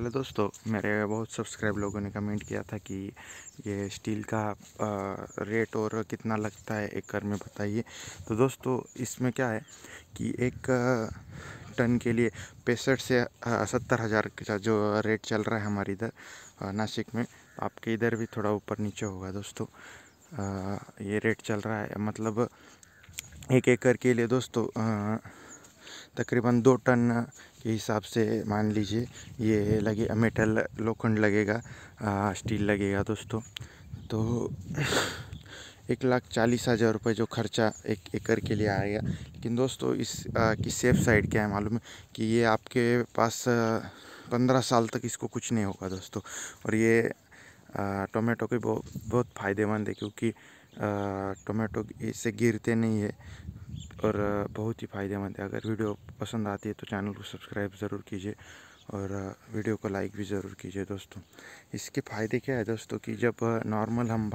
hello दोस्तों मेरे बहुत सब्सक्राइब लोगों ने कमेंट किया था कि ये स्टील का रेट और कितना लगता है एकड़ में बताइए तो दोस्तों इसमें क्या है कि एक टन के लिए पैंसठ से सत्तर हज़ार का जो रेट चल रहा है हमारे इधर नासिक में आपके इधर भी थोड़ा ऊपर नीचे होगा दोस्तों ये रेट चल रहा है मतलब एक एकड़ के लिए दोस्तों तकरीबन दो टन के हिसाब से मान लीजिए ये लगे मेटल लोखंड लगेगा स्टील लगेगा दोस्तों तो एक लाख चालीस हज़ार रुपये जो खर्चा एक एकड़ के लिए आएगा लेकिन दोस्तों इस आ, की सेफ साइड क्या है मालूम है कि ये आपके पास पंद्रह साल तक इसको कुछ नहीं होगा दोस्तों और ये टोमेटो के बहुत बहुत फ़ायदेमंद है क्योंकि टोमेटो इससे गिरते नहीं है और बहुत ही फ़ायदेमंद है अगर वीडियो पसंद आती है तो चैनल को सब्सक्राइब ज़रूर कीजिए और वीडियो को लाइक भी ज़रूर कीजिए दोस्तों इसके फ़ायदे क्या है दोस्तों कि जब नॉर्मल हम